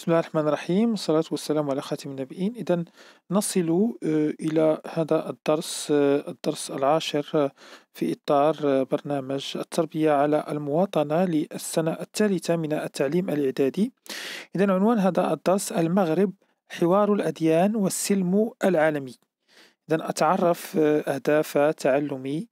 بسم الله الرحمن الرحيم والصلاة والسلام على خاتم النبيين إذا نصل آه، إلى هذا الدرس آه، الدرس العاشر آه، في إطار برنامج التربية على المواطنة للسنة الثالثة من التعليم الإعدادي إذا عنوان هذا الدرس المغرب حوار الأديان والسلم العالمي إذا أتعرف أهداف تعلمي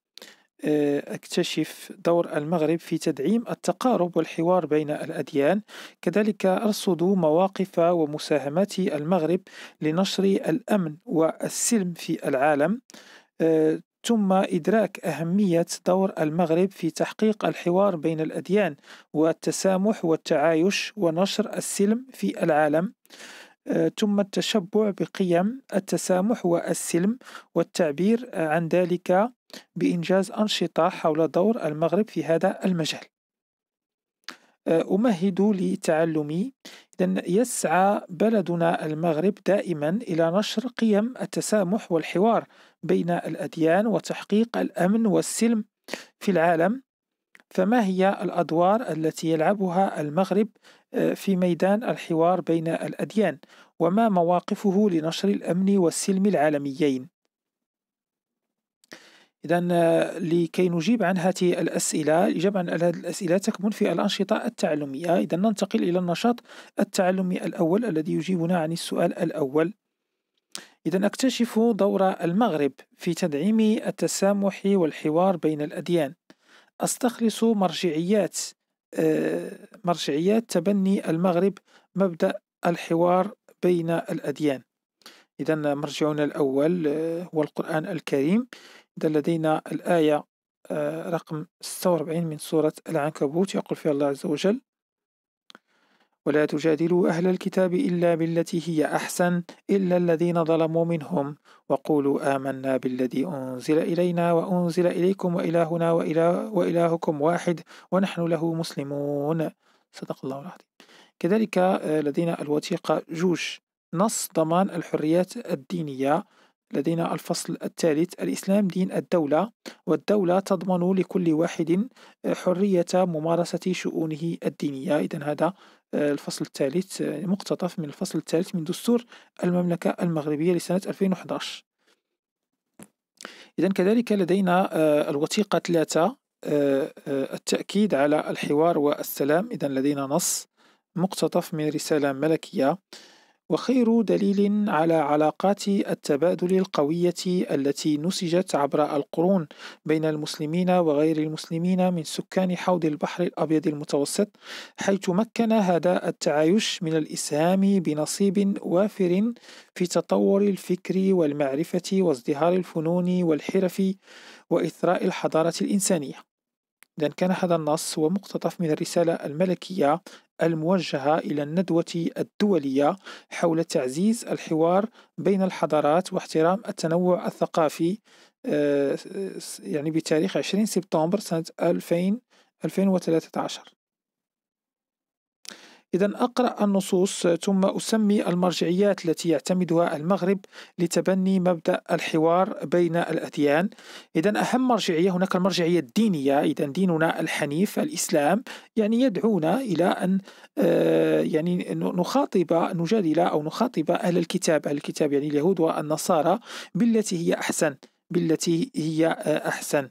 آه، أكتشف دور المغرب في تدعيم التقارب والحوار بين الأديان كذلك أرصد مواقف ومساهمات المغرب لنشر الأمن والسلم في العالم ثم آه، إدراك أهمية دور المغرب في تحقيق الحوار بين الأديان والتسامح والتعايش ونشر السلم في العالم ثم آه، التشبع بقيم التسامح والسلم والتعبير عن ذلك بإنجاز أنشطة حول دور المغرب في هذا المجال آه، أمهد لتعلمي إذن يسعى بلدنا المغرب دائما إلى نشر قيم التسامح والحوار بين الأديان وتحقيق الأمن والسلم في العالم فما هي الأدوار التي يلعبها المغرب آه، في ميدان الحوار بين الأديان وما مواقفه لنشر الأمن والسلم العالميين إذا آه، لكي نجيب عن هذه الأسئلة الإجابة عن هذه الأسئلة تكمن في الأنشطة التعلمية إذا ننتقل إلى النشاط التعلمي الأول الذي يجيبنا عن السؤال الأول إذا أكتشف دور المغرب في تدعيم التسامح والحوار بين الأديان أستخلص مرجعيات آه، مرجعيات تبني المغرب مبدأ الحوار بين الأديان إذا مرجعنا الأول آه، هو القرآن الكريم لدينا الآية آه، رقم 46 من سورة العنكبوت يقول فيها الله عز وجل ولا تجادلوا أهل الكتاب إلا بالتي هي أحسن إلا الذين ظلموا منهم وقولوا آمنا بالذي أنزل إلينا وأنزل إليكم وإلهنا وإله وإلهكم واحد ونحن له مسلمون صدق الله العظيم كذلك آه، لدينا الوثيقة جوش نص ضمان الحريات الدينية لدينا الفصل الثالث الإسلام دين الدولة والدولة تضمن لكل واحد آه، حرية ممارسة شؤونه الدينية إذا هذا آه، الفصل الثالث آه، يعني مقتطف من الفصل الثالث من دستور المملكة المغربية لسنة 2011 إذا كذلك لدينا الوثيقة ثلاثة التأكيد على الحوار والسلام إذا لدينا نص مقتطف من رسالة ملكية وخير دليل على علاقات التبادل القوية التي نسجت عبر القرون بين المسلمين وغير المسلمين من سكان حوض البحر الأبيض المتوسط حيث مكن هذا التعايش من الإسهام بنصيب وافر في تطور الفكر والمعرفة وازدهار الفنون والحرف وإثراء الحضارة الإنسانية إذا كان هذا النص هو مقتطف من الرسالة الملكية الموجهة إلى الندوة الدولية حول تعزيز الحوار بين الحضارات واحترام التنوع الثقافي آه، يعني بتاريخ 20 سبتمبر سنة 2000 2013 إذا أقرأ النصوص ثم أسمي المرجعيات التي يعتمدها المغرب لتبني مبدأ الحوار بين الأديان إذا أهم مرجعية هناك المرجعية الدينية إذا ديننا الحنيف الإسلام يعني يدعونا إلى أن آه، يعني نخاطب نجادل أو نخاطب أهل الكتاب أهل الكتاب يعني اليهود والنصارى بالتي هي أحسن بالتي هي آه، أحسن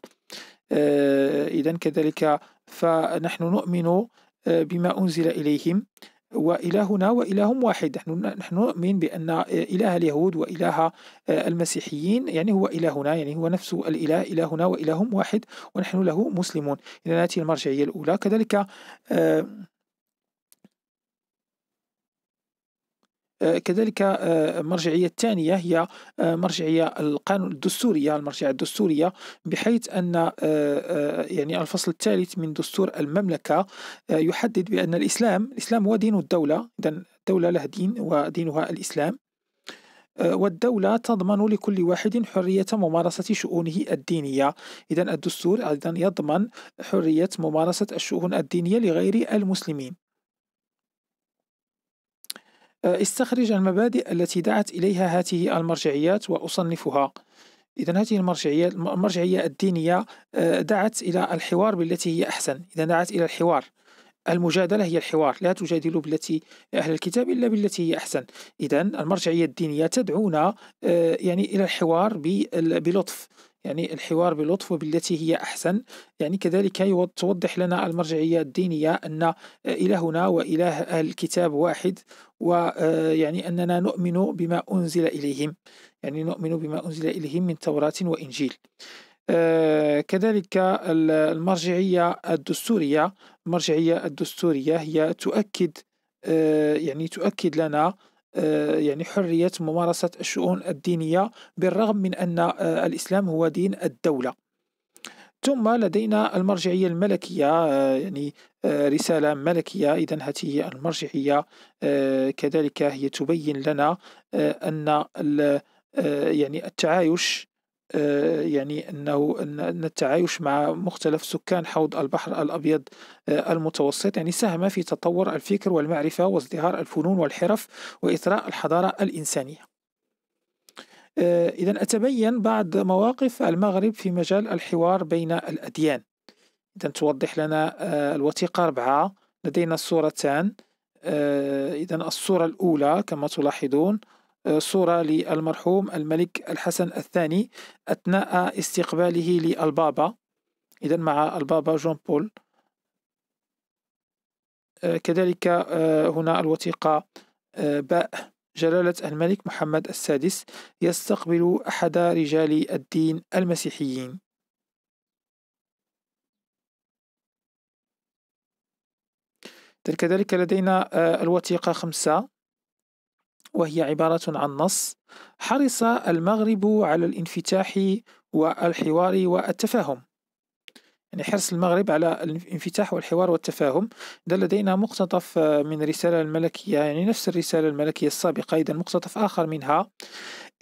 آه، إذا كذلك فنحن نؤمن آه، بما أنزل إليهم وإلهنا وإلههم واحد نحن نؤمن بأن إله اليهود وإله آه، المسيحيين يعني هو إلهنا يعني هو نفس الإله إلهنا وإلههم واحد ونحن له مسلمون إذا نأتي المرجعية الأولى كذلك آه، آه، كذلك المرجعية آه، الثانية هي آه، مرجعية القانون الدستورية يعني المرجعية الدستورية بحيث أن يعني الفصل الثالث من دستور المملكة يحدد بأن الإسلام الإسلام هو دين الدولة إذا الدولة لها دين ودينها الإسلام والدولة تضمن لكل واحد حرية ممارسة شؤونه الدينية إذا الدستور أيضا يضمن حرية ممارسة الشؤون الدينية لغير المسلمين آه، استخرج المبادئ التي دعت إليها هذه المرجعيات وأصنفها إذا هذه المرجعية المرجعية الدينية آه، دعت إلى الحوار بالتي هي أحسن إذا دعت إلى الحوار المجادلة هي الحوار لا تجادلوا بالتي أهل الكتاب إلا بالتي هي أحسن إذا المرجعية الدينية تدعونا آه، يعني إلى الحوار بلطف يعني الحوار بلطف وبالتي هي أحسن يعني كذلك توضح لنا المرجعية الدينية أن إلهنا وإله أهل الكتاب واحد ويعني آه، أننا نؤمن بما أنزل إليهم يعني نؤمن بما أنزل إليهم من توراة وإنجيل آه، كذلك المرجعية الدستورية المرجعية الدستورية هي تؤكد آه، يعني تؤكد لنا آه، يعني حرية ممارسة الشؤون الدينية بالرغم من أن الإسلام هو دين الدولة ثم لدينا المرجعية الملكية يعني رسالة ملكية إذا هذه المرجعية كذلك هي تبين لنا أن يعني التعايش آه، يعني انه ان التعايش مع مختلف سكان حوض البحر الابيض آه، المتوسط يعني ساهم في تطور الفكر والمعرفه وازدهار الفنون والحرف واثراء الحضاره الانسانيه. آه، اذا اتبين بعض مواقف المغرب في مجال الحوار بين الاديان. اذا توضح لنا الوثيقه اربعه لدينا صورتان اذا الصوره الاولى كما تلاحظون صورة للمرحوم الملك الحسن الثاني أثناء استقباله للبابا إذا مع البابا جون بول آه، كذلك آه، هنا الوثيقة آه، باء جلالة الملك محمد السادس يستقبل أحد رجال الدين المسيحيين كذلك لدينا الوثيقة خمسة وهي عبارة عن نص حرص المغرب على الانفتاح والحوار والتفاهم يعني حرص المغرب على الانفتاح والحوار والتفاهم ده لدينا مقتطف من رسالة الملكية يعني نفس الرسالة الملكية السابقة إذا مقتطف آخر منها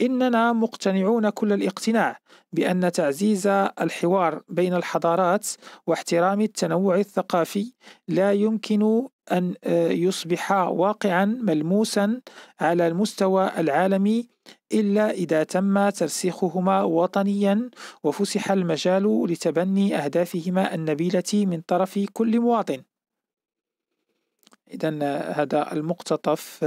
إننا مقتنعون كل الاقتناع بأن تعزيز الحوار بين الحضارات واحترام التنوع الثقافي لا يمكن أن آه، يصبح واقعا ملموسا على المستوى العالمي إلا إذا تم ترسيخهما وطنيا وفسح المجال لتبني أهدافهما النبيلة من طرف كل مواطن إذا هذا المقتطف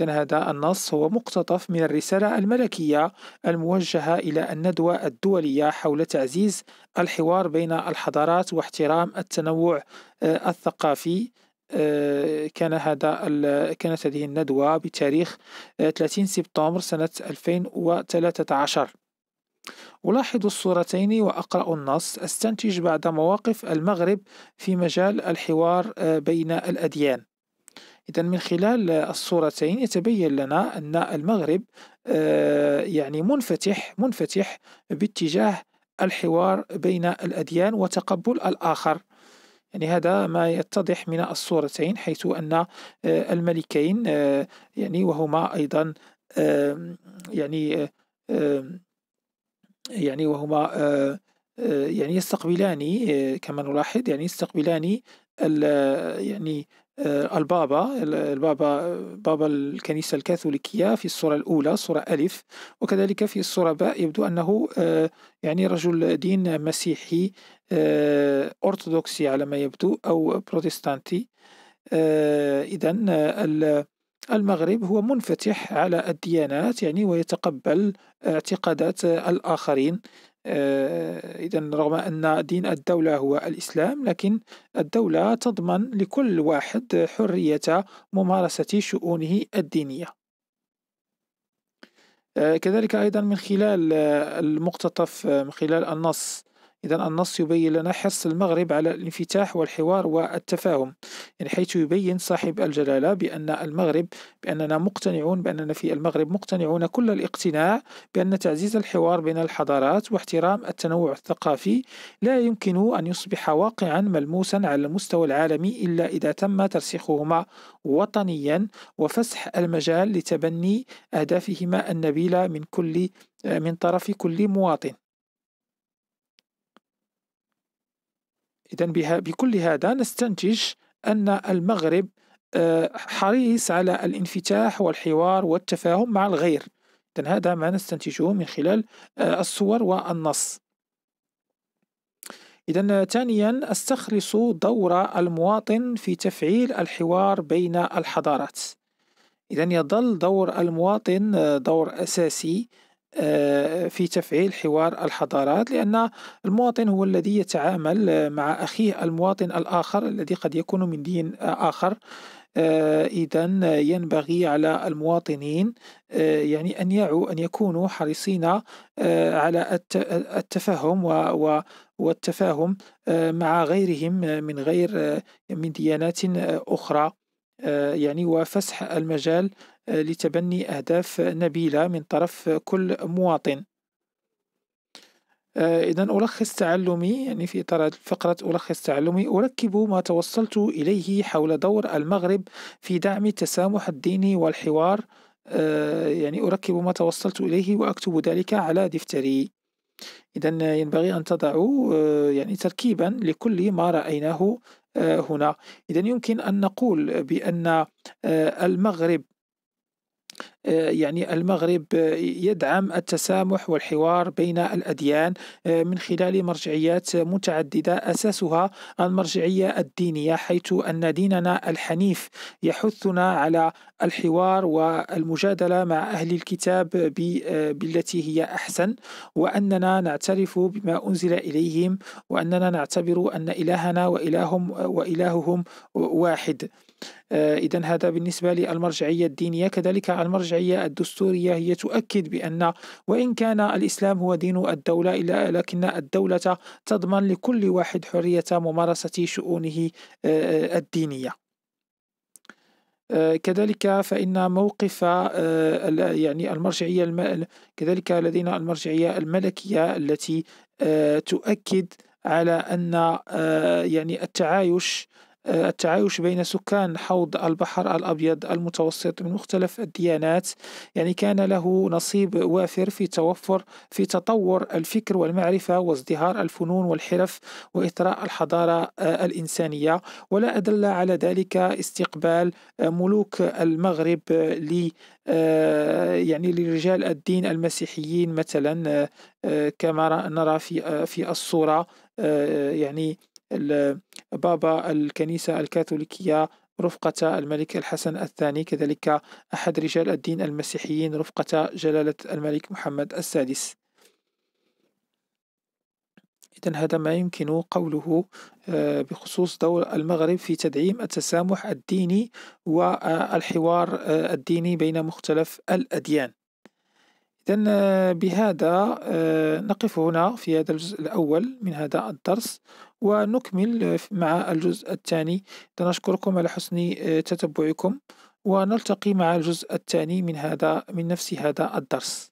إذا هذا النص هو مقتطف من الرسالة الملكية الموجهة إلى الندوة الدولية حول تعزيز الحوار بين الحضارات واحترام التنوع آه، الثقافي آه، كان هذا كانت هذه الندوة بتاريخ 30 آه، سبتمبر سنة 2013 ألاحظ الصورتين وأقرأ النص أستنتج بعد مواقف المغرب في مجال الحوار آه، بين الأديان إذا من خلال الصورتين يتبين لنا أن المغرب آه، يعني منفتح منفتح باتجاه الحوار بين الأديان وتقبل الآخر يعني هذا ما يتضح من الصورتين حيث أن آه، الملكين يعني وهما أيضا يعني يعني وهما آه، آه، يعني يستقبلان آه، كما نلاحظ يعني يستقبلان يعني البابا البابا بابا الكنيسة الكاثوليكية في الصورة الأولى صورة ألف وكذلك في الصورة باء يبدو أنه يعني رجل دين مسيحي أرثوذكسي على ما يبدو أو بروتستانتي إذا المغرب هو منفتح على الديانات يعني ويتقبل اعتقادات الآخرين آه، إذا رغم أن دين الدولة هو الإسلام لكن الدولة تضمن لكل واحد حرية ممارسة شؤونه الدينية آه، كذلك أيضا من خلال المقتطف من خلال النص إذا النص يبين لنا حرص المغرب على الانفتاح والحوار والتفاهم يعني حيث يبين صاحب الجلالة بأن المغرب بأننا مقتنعون بأننا في المغرب مقتنعون كل الاقتناع بأن تعزيز الحوار بين الحضارات واحترام التنوع الثقافي لا يمكن أن يصبح واقعا ملموسا على المستوى العالمي إلا إذا تم ترسيخهما وطنيا وفسح المجال لتبني أهدافهما النبيلة من كل من طرف كل مواطن إذا بكل هذا نستنتج أن المغرب آه، حريص على الانفتاح والحوار والتفاهم مع الغير إذا هذا ما نستنتجه من خلال آه، الصور والنص إذا ثانيا استخلص دور المواطن في تفعيل الحوار بين الحضارات إذا يظل دور المواطن آه، دور أساسي آه، في تفعيل حوار الحضارات لأن المواطن هو الذي يتعامل آه، مع أخيه المواطن الآخر الذي قد يكون من دين آه، آخر إذا ينبغي على المواطنين يعني أن يعوا أن يكونوا حريصين على التفهم والتفاهم مع غيرهم من غير من ديانات أخرى يعني وفسح المجال لتبني أهداف نبيلة من طرف كل مواطن آه، إذا ألخص تعلمي يعني في إطار فقرة ألخص تعلمي أركب ما توصلت إليه حول دور المغرب في دعم التسامح الديني والحوار آه، يعني أركب ما توصلت إليه وأكتب ذلك على دفتري إذا ينبغي أن تضعوا آه، يعني تركيبا لكل ما رأيناه هنا إذا يمكن أن نقول بأن المغرب آه، يعني المغرب آه، يدعم التسامح والحوار بين الأديان آه، من خلال مرجعيات متعددة أساسها المرجعية الدينية حيث أن ديننا الحنيف يحثنا على الحوار والمجادلة مع أهل الكتاب بالتي هي أحسن وأننا نعترف بما أنزل إليهم وأننا نعتبر أن إلهنا وإلههم وإلههم واحد آه، إذا هذا بالنسبة للمرجعية الدينية كذلك المرجعية الدستورية هي تؤكد بأن وإن كان الإسلام هو دين الدولة إلا لكن الدولة تضمن لكل واحد حرية ممارسة شؤونه آه، الدينية آه، كذلك فإن موقف يعني المرجعية كذلك لدينا المرجعية الملكية التي تؤكد على أن يعني التعايش آه، التعايش بين سكان حوض البحر الأبيض المتوسط من مختلف الديانات يعني كان له نصيب وافر في توفر في تطور الفكر والمعرفة وازدهار الفنون والحرف وإثراء الحضارة آه، الإنسانية ولا أدل على ذلك استقبال آه، ملوك المغرب ل يعني لرجال الدين المسيحيين مثلا كما نرى في في الصورة يعني بابا الكنيسة الكاثوليكية رفقة الملك الحسن الثاني كذلك أحد رجال الدين المسيحيين رفقة جلالة الملك محمد السادس إذا هذا ما يمكن قوله آه، بخصوص دور المغرب في تدعيم التسامح الديني والحوار آه، الديني بين مختلف الأديان إذن آه، بهذا آه، نقف هنا في هذا الجزء الأول من هذا الدرس ونكمل آه، مع الجزء الثاني نشكركم على حسن تتبعكم ونلتقي مع الجزء الثاني من هذا من نفس هذا الدرس